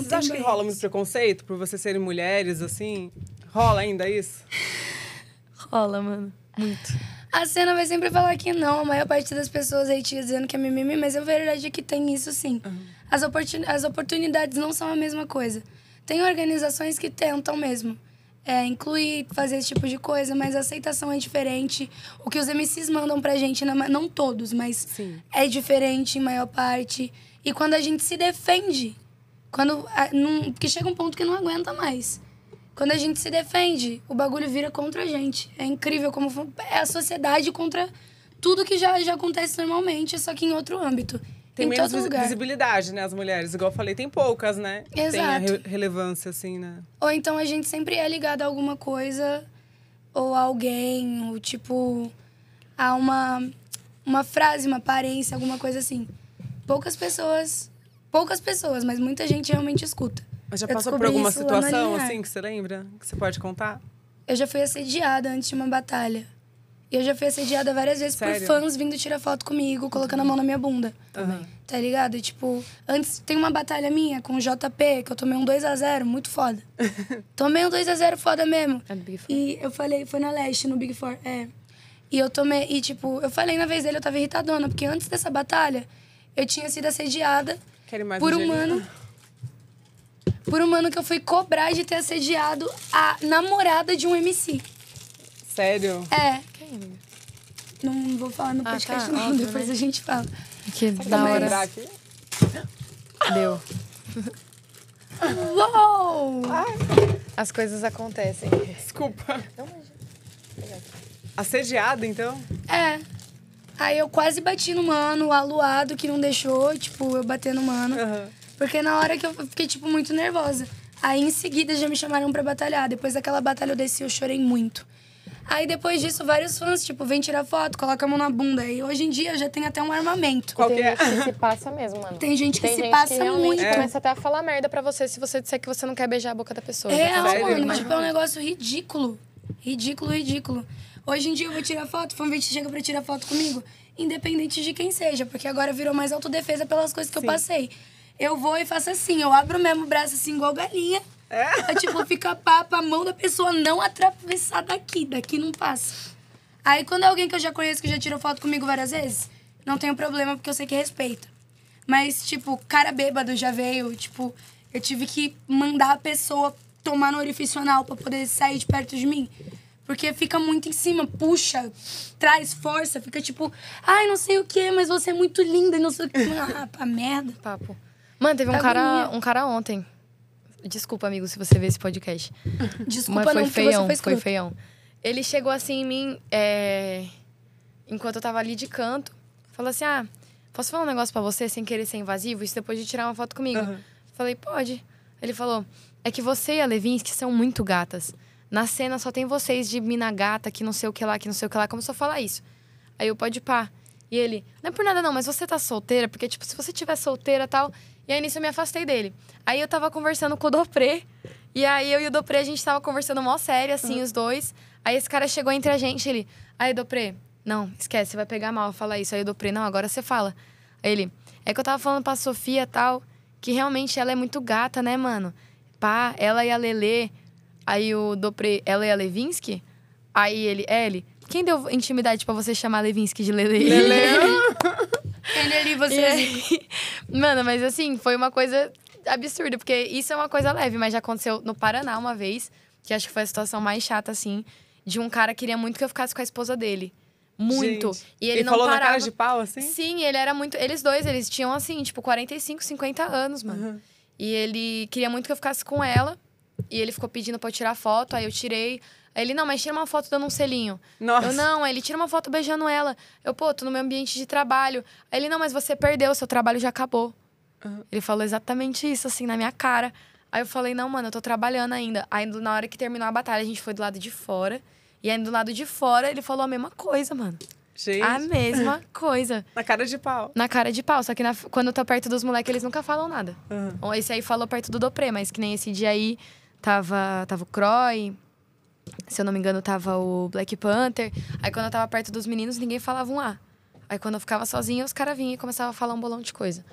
Não Vocês acham que rola muito preconceito por vocês serem mulheres, assim? Rola ainda isso? rola, mano. Muito. A cena vai sempre falar que não. A maior parte das pessoas aí tinha dizendo que é mimimi, mas a é verdade é que tem isso sim. Uhum. As, oportun as oportunidades não são a mesma coisa. Tem organizações que tentam mesmo. É, incluir, fazer esse tipo de coisa, mas a aceitação é diferente. O que os MCs mandam pra gente, não todos, mas sim. é diferente em maior parte. E quando a gente se defende quando. A, num, porque chega um ponto que não aguenta mais. Quando a gente se defende, o bagulho vira contra a gente. É incrível como é a sociedade contra tudo que já, já acontece normalmente, só que em outro âmbito. Tem em menos visibilidade, né? As mulheres, igual eu falei, tem poucas, né? Exato. Tem a re relevância, assim, né? Ou então a gente sempre é ligado a alguma coisa, ou a alguém, ou tipo, a uma, uma frase, uma aparência, alguma coisa assim. Poucas pessoas poucas pessoas, mas muita gente realmente escuta. Mas já eu passou por alguma situação assim que você lembra? Que você pode contar? Eu já fui assediada antes de uma batalha. E eu já fui assediada várias vezes Sério? por fãs vindo tirar foto comigo, colocando a mão na minha bunda. Uhum. Tá ligado? E, tipo, antes tem uma batalha minha com o JP, que eu tomei um 2x0, muito foda. tomei um 2x0 foda mesmo. É no Big Four. E eu falei, foi na leste, no Big Four. É. E eu tomei, e tipo, eu falei na vez dele, eu tava irritadona, porque antes dessa batalha, eu tinha sido assediada Quero mais por um ano. Por um ano que eu fui cobrar de ter assediado a namorada de um MC. Sério? É. Quem? Não vou falar no ah, podcast, tá, não. Depois né? a gente fala. Que da é hora. Aqui? Deu. Uou! As coisas acontecem. Desculpa. assediado Assediada, então? É. Aí eu quase bati no mano, aluado que não deixou, tipo, eu bater no mano. Uhum. Porque na hora que eu fiquei, tipo, muito nervosa. Aí em seguida já me chamaram para batalhar. Depois daquela batalha eu desci, eu chorei muito. Aí depois disso, vários fãs, tipo, vem tirar foto, coloca a mão na bunda. E hoje em dia já tem até um armamento. Qual é? que se passa mesmo, mano. Tem gente que tem se gente passa que muito. É. começa até a falar merda pra você se você disser que você não quer beijar a boca da pessoa. É, mano. Tipo, é um negócio ridículo. Ridículo, ridículo. Hoje em dia eu vou tirar foto, convite chega para tirar foto comigo, independente de quem seja, porque agora virou mais autodefesa pelas coisas que Sim. eu passei. Eu vou e faço assim, eu abro mesmo o braço assim, igual galinha. É? Pra, é tipo, fica papo, a mão da pessoa não atravessar daqui, daqui não passa. Aí quando é alguém que eu já conheço, que já tirou foto comigo várias vezes, não tenho problema, porque eu sei que respeita. Mas, tipo, cara bêbado já veio, tipo, eu tive que mandar a pessoa tomar no orifício anal pra poder sair de perto de mim. Porque fica muito em cima, puxa, traz força, fica tipo, ai, não sei o que, mas você é muito linda e não sei o que. Ah, pra merda. Papo. Mano, teve um cara, um cara ontem. Desculpa, amigo, se você vê esse podcast. Desculpa, mas foi não, feião, foi, foi, feião. Ele chegou assim em mim, é... enquanto eu tava ali de canto, falou assim: Ah, posso falar um negócio pra você sem querer ser invasivo? Isso depois de tirar uma foto comigo. Uhum. Falei, pode. Ele falou: é que você e a Levinsky são muito gatas. Na cena só tem vocês de mina gata, que não sei o que lá, que não sei o que lá. Começou a falar isso. Aí eu, pode pá. E ele, não é por nada não, mas você tá solteira? Porque, tipo, se você tiver solteira tal... E aí, nisso, eu me afastei dele. Aí, eu tava conversando com o Dopré. E aí, eu e o Dopré, a gente tava conversando mó sério, assim, uhum. os dois. Aí, esse cara chegou entre a gente, ele... Aí, Dopré, não, esquece, você vai pegar mal fala isso. Aí, o Dopré, não, agora você fala. Aí, ele... É que eu tava falando pra Sofia, tal, que realmente ela é muito gata, né, mano? pá, ela e a Lele. Aí o Dopre, ela e a Levinsky. Aí ele, ele, quem deu intimidade para você chamar Levinsky de Lele? Lele! ele ali, você. Aí, mano, mas assim, foi uma coisa absurda, porque isso é uma coisa leve, mas já aconteceu no Paraná uma vez, que acho que foi a situação mais chata, assim, de um cara que queria muito que eu ficasse com a esposa dele. Muito. Gente. E ele, ele não falou parava. na cara de pau, assim? Sim, ele era muito. Eles dois, eles tinham, assim, tipo, 45, 50 anos, mano. Uhum. E ele queria muito que eu ficasse com ela. E ele ficou pedindo pra eu tirar foto, aí eu tirei. Aí ele, não, mas tira uma foto dando um selinho. Nossa. Eu, não, aí ele tira uma foto beijando ela. Eu, pô, tô no meu ambiente de trabalho. Aí ele, não, mas você perdeu, seu trabalho já acabou. Uhum. Ele falou exatamente isso, assim, na minha cara. Aí eu falei, não, mano, eu tô trabalhando ainda. Aí na hora que terminou a batalha, a gente foi do lado de fora. E aí do lado de fora, ele falou a mesma coisa, mano. Gente. A mesma coisa. Na cara de pau. Na cara de pau. Só que na, quando tô perto dos moleques, eles nunca falam nada. Uhum. Esse aí falou perto do Dopré, mas que nem esse dia aí tava, tava o Croy. Se eu não me engano, tava o Black Panther. Aí quando eu tava perto dos meninos, ninguém falava um A. Aí quando eu ficava sozinha, os caras vinham e começavam a falar um bolão de coisa.